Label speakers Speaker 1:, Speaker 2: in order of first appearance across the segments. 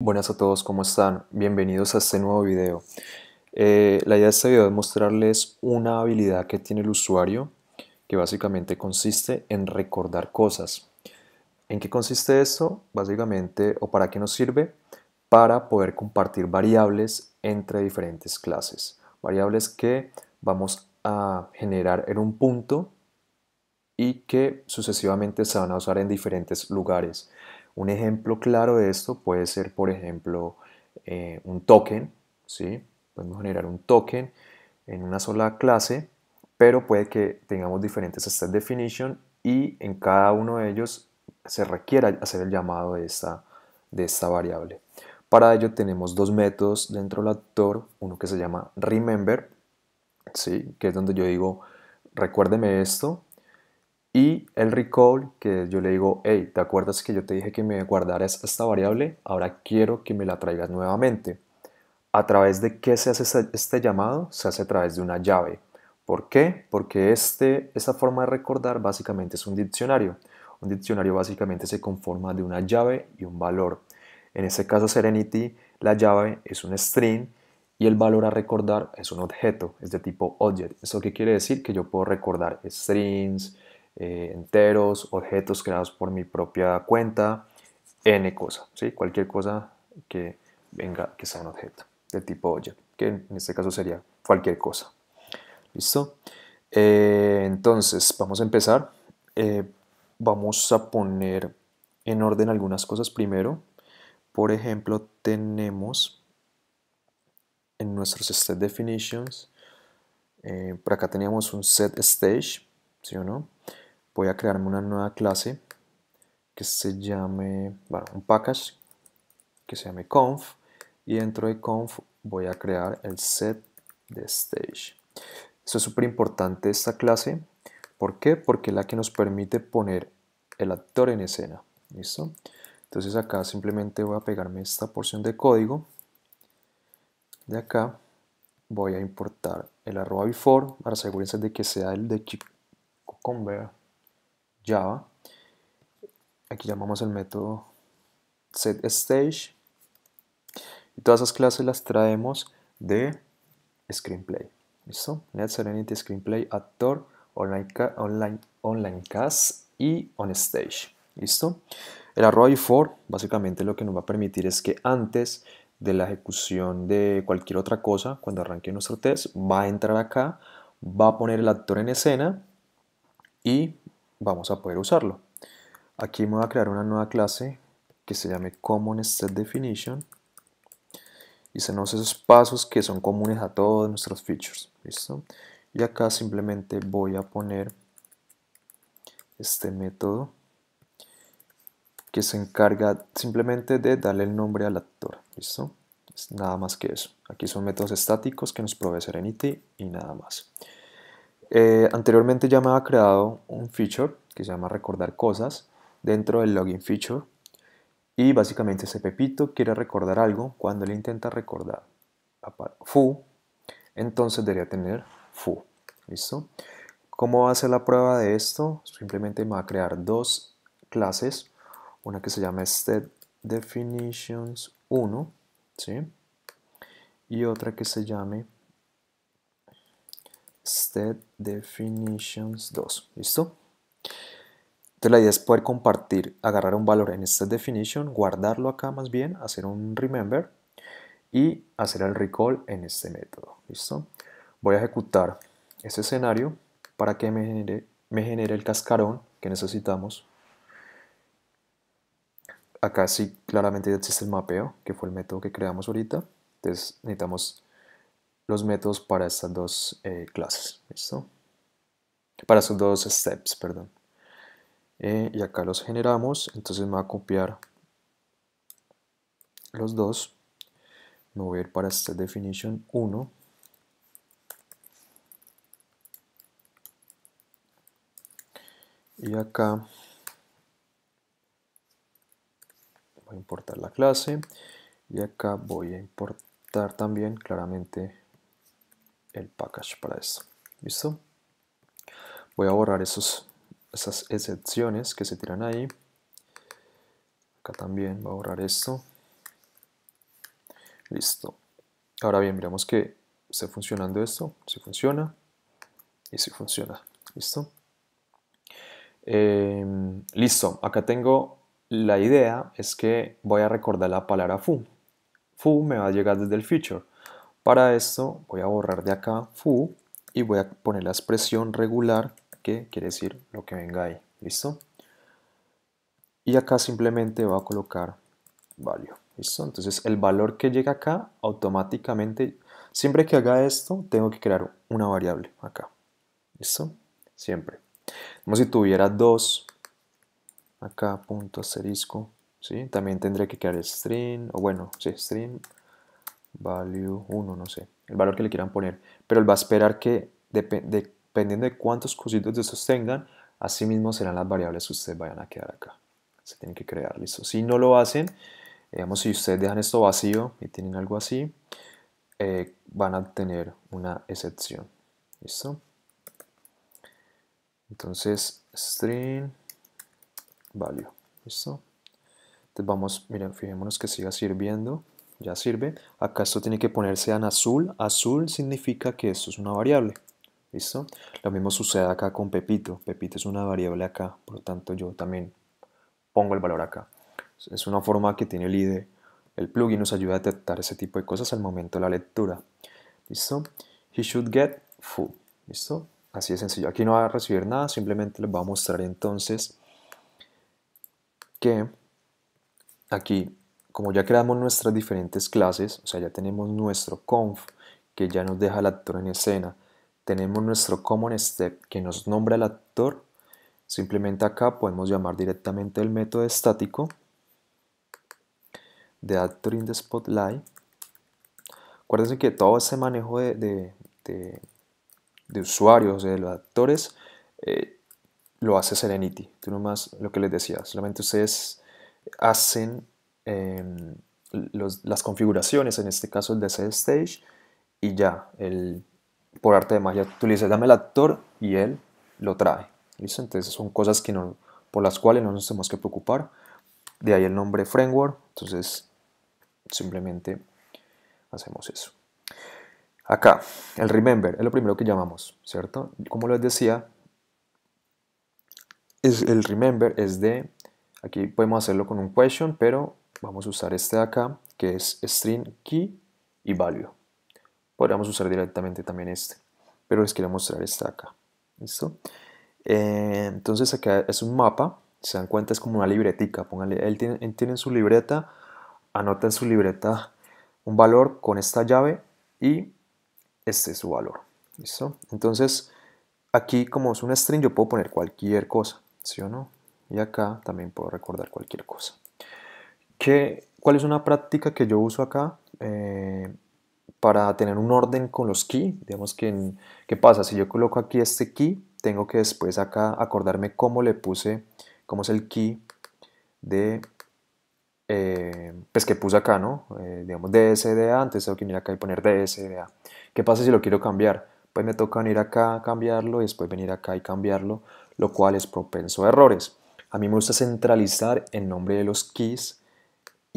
Speaker 1: Buenas a todos, ¿cómo están? Bienvenidos a este nuevo video. Eh, la idea de este video es mostrarles una habilidad que tiene el usuario que básicamente consiste en recordar cosas. ¿En qué consiste esto? Básicamente, o para qué nos sirve? Para poder compartir variables entre diferentes clases. Variables que vamos a generar en un punto y que sucesivamente se van a usar en diferentes lugares. Un ejemplo claro de esto puede ser, por ejemplo, eh, un token. ¿sí? Podemos generar un token en una sola clase, pero puede que tengamos diferentes state definition y en cada uno de ellos se requiera hacer el llamado de esta, de esta variable. Para ello tenemos dos métodos dentro del actor, uno que se llama remember, ¿sí? que es donde yo digo recuérdeme esto, y el recall, que yo le digo, hey, ¿te acuerdas que yo te dije que me guardaras esta variable? Ahora quiero que me la traigas nuevamente. ¿A través de qué se hace este llamado? Se hace a través de una llave. ¿Por qué? Porque este, esta forma de recordar básicamente es un diccionario. Un diccionario básicamente se conforma de una llave y un valor. En este caso Serenity, la llave es un string y el valor a recordar es un objeto, es de tipo object. ¿Eso qué quiere decir? Que yo puedo recordar strings, eh, enteros, objetos creados por mi propia cuenta, n cosa, ¿sí? cualquier cosa que venga que sea un objeto de tipo ya que en este caso sería cualquier cosa. ¿Listo? Eh, entonces, vamos a empezar. Eh, vamos a poner en orden algunas cosas primero. Por ejemplo, tenemos en nuestros set definitions, por acá teníamos un set stage, ¿sí o no? voy a crearme una nueva clase que se llame, bueno, un package que se llame conf y dentro de conf voy a crear el set de stage. Esto es súper importante esta clase. ¿Por qué? Porque es la que nos permite poner el actor en escena. ¿Listo? Entonces acá simplemente voy a pegarme esta porción de código. De acá voy a importar el arroba before para asegurarse de que sea el de ver. Java. Aquí llamamos el método setStage. Y todas esas clases las traemos de Screenplay. ¿Listo? Net Screenplay Actor, Online, online, Cast y OnStage. ¿Listo? El arroba for básicamente lo que nos va a permitir es que antes de la ejecución de cualquier otra cosa, cuando arranque nuestro test, va a entrar acá, va a poner el actor en escena y vamos a poder usarlo. Aquí me voy a crear una nueva clase que se llame Common y se nos esos pasos que son comunes a todos nuestros features. ¿listo? Y acá simplemente voy a poner este método que se encarga simplemente de darle el nombre al actor. ¿Listo? nada más que eso. Aquí son métodos estáticos que nos provee Serenity y nada más. Eh, anteriormente ya me había creado un feature que se llama recordar cosas dentro del login feature y básicamente ese pepito quiere recordar algo cuando le intenta recordar foo entonces debería tener foo listo cómo va a ser la prueba de esto simplemente me va a crear dos clases una que se llama state definitions 1 ¿sí? y otra que se llame State Definitions 2. ¿Listo? Entonces la idea es poder compartir, agarrar un valor en State Definition, guardarlo acá más bien, hacer un remember y hacer el recall en este método. ¿Listo? Voy a ejecutar este escenario para que me genere, me genere el cascarón que necesitamos. Acá sí claramente existe el mapeo, que fue el método que creamos ahorita. Entonces necesitamos los métodos para estas dos eh, clases, ¿listo? Para estos dos steps, perdón. Eh, y acá los generamos, entonces me va a copiar los dos. Me voy a ir para este definition 1. Y acá voy a importar la clase. Y acá voy a importar también claramente el package para esto, ¿Listo? Voy a borrar esos, esas excepciones que se tiran ahí. Acá también voy a borrar esto. Listo. Ahora bien, miramos que está funcionando esto. Si funciona. Y si funciona. ¿Listo? Em, listo. Acá tengo la idea. Es que voy a recordar la palabra foo. Foo me va a llegar desde el feature. Para esto voy a borrar de acá fu y voy a poner la expresión regular que quiere decir lo que venga ahí. ¿Listo? Y acá simplemente voy a colocar value. ¿Listo? Entonces el valor que llega acá automáticamente, siempre que haga esto, tengo que crear una variable acá. ¿Listo? Siempre. Como si tuviera 2, acá punto asterisco, ¿sí? También tendría que crear string, o bueno, sí, string, value 1, no sé, el valor que le quieran poner, pero él va a esperar que dependiendo de cuántos cositos de estos tengan, así mismo serán las variables que ustedes vayan a quedar acá. Se tienen que crear, listo. Si no lo hacen, digamos, si ustedes dejan esto vacío y tienen algo así, eh, van a tener una excepción, listo. Entonces, string value, listo. Entonces vamos, miren, fijémonos que siga sirviendo ya sirve. Acá esto tiene que ponerse en azul. Azul significa que esto es una variable. ¿Listo? Lo mismo sucede acá con Pepito. Pepito es una variable acá, por lo tanto yo también pongo el valor acá. Es una forma que tiene el IDE. El plugin nos ayuda a detectar ese tipo de cosas al momento de la lectura. ¿Listo? He should get full. ¿Listo? Así de sencillo. Aquí no va a recibir nada, simplemente les va a mostrar entonces que aquí como ya creamos nuestras diferentes clases, o sea, ya tenemos nuestro conf, que ya nos deja el actor en escena, tenemos nuestro common step, que nos nombra el actor, simplemente acá podemos llamar directamente el método estático de actor in the spotlight. Acuérdense que todo ese manejo de, usuarios, de los actores, eh, lo hace Serenity. Tú nomás lo que les decía, solamente ustedes hacen Em, las configuraciones, en este caso el de DC Stage, y ya, el, por arte de magia, tú le dices, dame el actor y él lo trae. Entonces son cosas que no, por las cuales no nos tenemos que preocupar. De ahí el nombre framework. Entonces simplemente hacemos eso. Acá, el remember es lo primero que llamamos, ¿cierto? Como les decía, es el remember es de, aquí podemos hacerlo con un question, pero Vamos a usar este de acá, que es string key y value. Podríamos usar directamente también este, pero les quiero mostrar este de acá. ¿Listo? Eh, entonces acá es un mapa, se dan cuenta es como una libretica. él tiene, su libreta, anota en su libreta un valor con esta llave y este es su valor. ¿Listo? Entonces aquí como es un string yo puedo poner cualquier cosa, ¿sí o no? Y acá también puedo recordar cualquier cosa. ¿Cuál es una práctica que yo uso acá eh, para tener un orden con los key? Digamos que, ¿qué pasa? Si yo coloco aquí este key, tengo que después acá acordarme cómo le puse, cómo es el key de, eh, pues que puse acá, ¿no? Eh, digamos DSDA, antes tengo que venir acá y poner DSDA. ¿Qué pasa si lo quiero cambiar? Pues me toca venir acá a cambiarlo y después venir acá y cambiarlo, lo cual es propenso a errores. A mí me gusta centralizar el nombre de los keys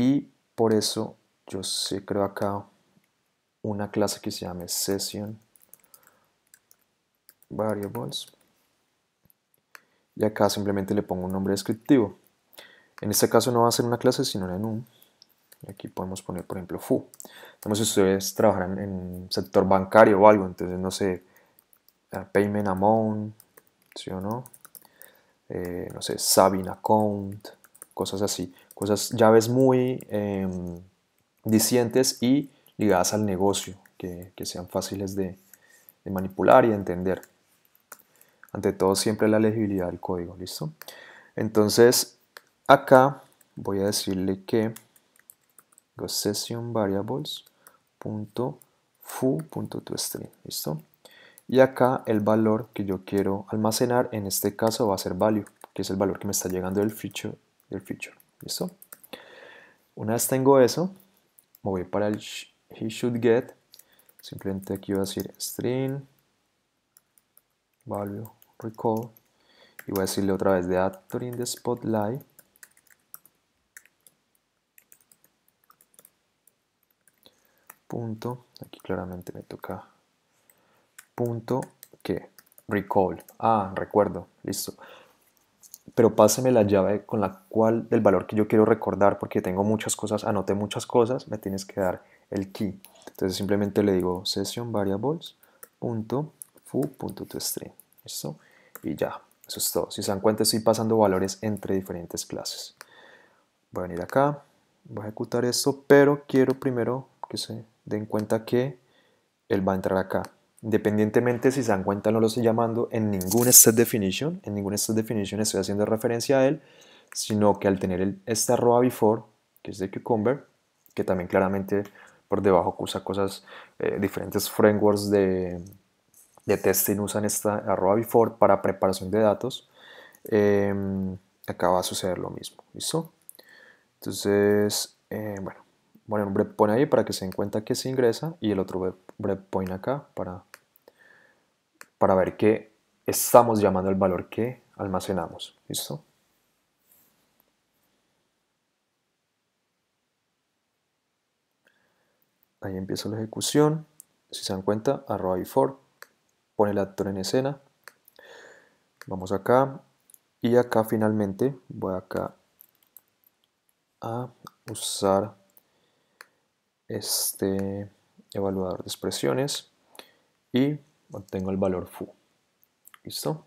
Speaker 1: y por eso yo sé creo acá una clase que se llame session variables y acá simplemente le pongo un nombre descriptivo en este caso no va a ser una clase sino en un aquí podemos poner por ejemplo foo si ustedes trabajan en sector bancario o algo entonces no sé payment amount sí o no eh, no sé Sabin account cosas así cosas, llaves muy em, y ligadas al negocio, que, sean fáciles de, manipular y entender. Ante todo, siempre la legibilidad del código, ¿listo? Entonces, acá voy a decirle que session variables ¿listo? Y acá el valor que yo quiero almacenar, en este caso va a ser value, que es el valor que me está llegando del feature, del feature. ¿Listo? Una vez tengo eso, me voy para el he should get. Simplemente aquí voy a decir string value recall y voy a decirle otra vez de actor in the spotlight punto aquí claramente me toca punto que recall ah recuerdo listo pero páseme la llave con la cual del valor que yo quiero recordar, porque tengo muchas cosas, anoté muchas cosas, me tienes que dar el key. Entonces simplemente le digo session variables ¿Listo? Y ya, eso es todo. Si se dan cuenta, estoy pasando valores entre diferentes clases. Voy a venir acá, voy a ejecutar esto, pero quiero primero que se den cuenta que él va a entrar acá. Independientemente si se dan cuenta, no lo estoy llamando en ningún set definition, en ningún set definition estoy haciendo referencia a él, sino que al tener el, esta arroba before, que es de Cucumber, que también claramente por debajo usa cosas, eh, diferentes frameworks de, testing usan esta arroba before para preparación de datos, em, acá va a suceder lo mismo, ¿listo? Entonces, eh, bueno, bueno, un breakpoint ahí para que se den cuenta que se ingresa y el otro breakpoint acá para para ver que estamos llamando el valor que almacenamos. ¿Listo? Ahí empieza la ejecución. Si se dan cuenta, arroba for. pone el actor en escena. Vamos acá y acá finalmente voy acá a usar este evaluador de expresiones y obtengo el valor foo. ¿Listo?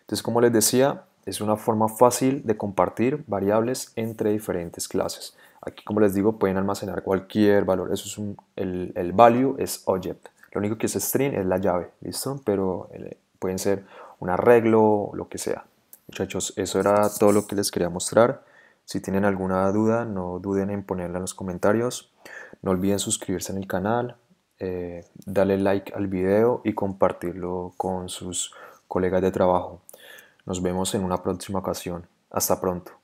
Speaker 1: Entonces, como les decía, es una forma fácil de compartir variables entre diferentes clases. Aquí, como les digo, pueden almacenar cualquier valor. Eso es un, el, value es object. Lo único que es string es la llave, ¿listo? Pero eh, pueden ser un arreglo, o lo que sea. Muchachos, eso era todo lo que les quería mostrar. Si tienen alguna duda, no duden en ponerla en los comentarios. No olviden suscribirse en el canal, eh, dale like al video y compartirlo con sus colegas de trabajo. Nos vemos en una próxima ocasión. Hasta pronto.